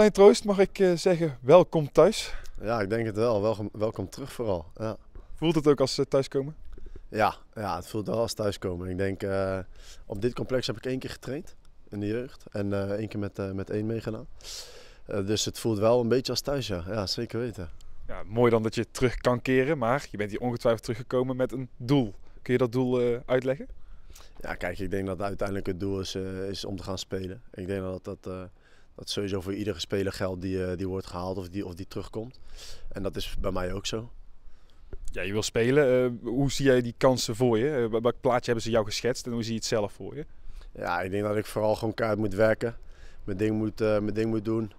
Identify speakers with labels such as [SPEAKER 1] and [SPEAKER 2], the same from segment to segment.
[SPEAKER 1] Martijn Troost, mag ik eh, zeggen welkom thuis? Ja, ik denk het wel. Welkom, welkom terug vooral. Ja. Voelt het ook als eh, thuiskomen? Ja, ja, het voelt wel als thuiskomen. Ik denk, eh, op dit complex heb ik één keer getraind in de jeugd. En uh, één keer met, uh, met één meegedaan. dus het voelt wel een beetje als thuis, ja. Ja, zeker weten. Ja, mooi dan dat je terug kan keren, maar je bent hier ongetwijfeld teruggekomen met een doel. Kun je dat doel uitleggen? Ja, kijk, ik denk dat uiteindelijk het doel is, is om te gaan spelen. Ik denk dat dat dat sowieso voor iedere speler geldt die, eh, die wordt gehaald of die, of die terugkomt. En dat is bij mij ook zo. Ja, je wil spelen. Eh, hoe zie jij die kansen voor je? Uh, welk plaatje hebben ze jou geschetst en hoe zie je het zelf voor je? Ja, ik denk dat ik vooral gewoon kaart moet werken. Mijn ding moet, mijn ding moet doen.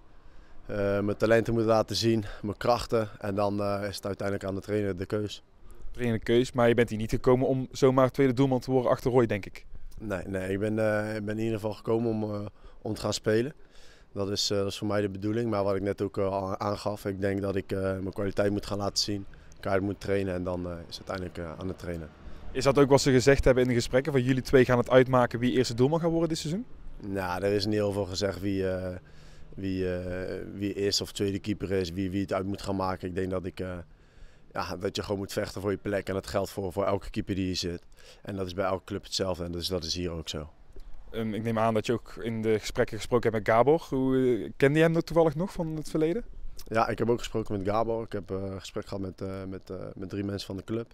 [SPEAKER 1] mijn talenten moet laten zien. Mijn krachten. En dan is het uiteindelijk aan de trainer de keus. Trainer de keus. Maar je bent hier niet gekomen om zomaar tweede doelman te worden achter Roy, denk ik. Nee, nee ik ben, ik ben in ieder geval gekomen om, om te gaan spelen. Dat is, eh, dat is voor mij de bedoeling. Maar wat ik net ook eh, aangaf, ik denk dat ik eh, mijn kwaliteit moet gaan laten zien. Kaart moet trainen en dan is het uiteindelijk aan het trainen. Is dat ook wat ze gezegd hebben in de gesprekken? Van jullie twee gaan het uitmaken wie eerste doelman gaat worden dit seizoen? Nou, er is niet heel veel gezegd wie, wie, wie eerste of tweede keeper is, wie, wie het uit moet gaan maken. Ik denk dat, ik, ja, dat je gewoon moet vechten voor je plek en dat geldt voor, voor elke keeper die hier zit. En dat is bij elke club hetzelfde en dat is hier ook zo. Ehm, ik neem aan dat je ook in de gesprekken gesproken hebt met Gabor. Hoe, eh, kende je hem dat toevallig nog van het verleden? Ja, ik heb ook gesproken met Gabor. Ik heb een eh, gesprek gehad met, eh, met, met drie mensen van de club.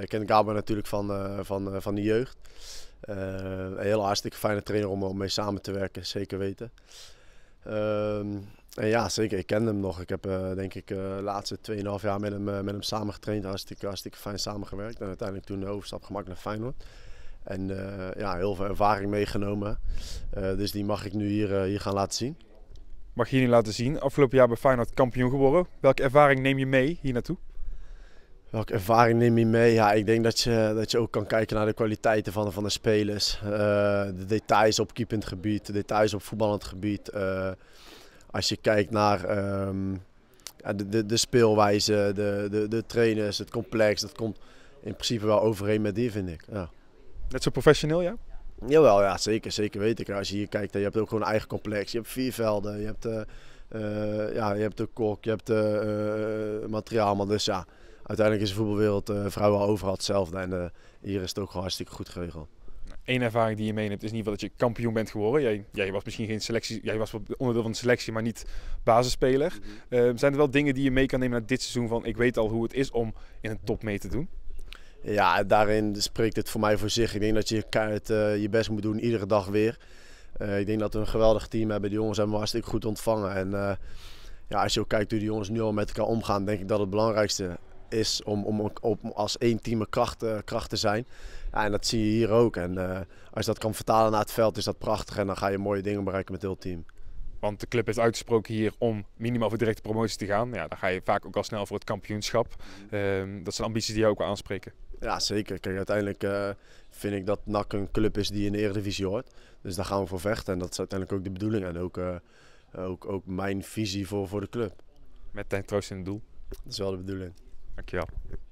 [SPEAKER 1] ik ken Gabor natuurlijk van, van, van de jeugd. een heel hartstikke fijne trainer om, om mee samen te werken, zeker weten. Ehm, en ja, zeker. Ik ken hem nog. Ik heb denk ik de laatste 2,5 jaar met hem, met hem samen getraind. Hartstikke, hartstikke fijn samengewerkt. En uiteindelijk toen de overstap gemaakt naar Feyenoord. En eh, ja, heel veel ervaring meegenomen. Eh, dus die mag ik nu hier, eh, hier gaan laten zien. Mag je hier nu laten zien. Afgelopen jaar bij Feyenoord kampioen geworden. Welke ervaring neem je mee hier naartoe? Welke ervaring neem je mee? Ja, ik denk dat je, dat je ook kan kijken naar de kwaliteiten van, van de spelers. de details op keepend gebied, de details op voetballend gebied. als je kijkt naar ehm, de, de, de, speelwijze, de, de, de trainers, het complex. Dat komt in principe wel overeen met die, vind ik. Ja. Net zo professioneel, ja? Jawel, ja, zeker, zeker weet ik. Als je hier kijkt, je hebt ook gewoon een eigen complex. Je hebt vier velden, je hebt, eh, eh, ja, je hebt de kok, je hebt eh, materiaal materiaal. Dus ja, uiteindelijk is de voetbalwereld vrouwen overal hetzelfde. En hier is het ook gewoon hartstikke goed geregeld. Eén ervaring die je meeneemt is in ieder geval dat je kampioen bent geworden. Jij, jij was misschien geen selectie, jij was onderdeel van de selectie, maar niet basisspeler. Mhm. Ehm, zijn er wel dingen die je mee kan nemen naar dit seizoen van ik weet al hoe het is om in een top mee te doen? Ja, daarin spreekt het voor mij voor zich. Ik denk dat je het, eh, je best moet doen iedere dag weer. Eh, ik denk dat we een geweldig team hebben. De jongens hebben me hartstikke goed ontvangen. En eh, ja, als je ook kijkt hoe die jongens nu al met elkaar omgaan, denk ik dat het belangrijkste is om, om, als één team een kracht, te zijn. Ja, en dat zie je hier ook. En als je dat kan vertalen naar het veld, is dat prachtig. En dan ga je mooie dingen bereiken met het team. Want de club is uitgesproken hier om minimaal voor directe promotie te gaan. Ja, dan ga je vaak ook al snel voor het kampioenschap. Um, dat zijn ambities die je ook wel aanspreken. Ja, zeker. Kijk, uiteindelijk eh, vind ik dat NAC een club is die in de Eredivisie hoort. Dus daar gaan we voor vechten. En dat is uiteindelijk ook de bedoeling. En ook, eh, ook, ook mijn visie voor, voor de club. Met tijd troost in het doel. Dat is wel de bedoeling. Dankjewel.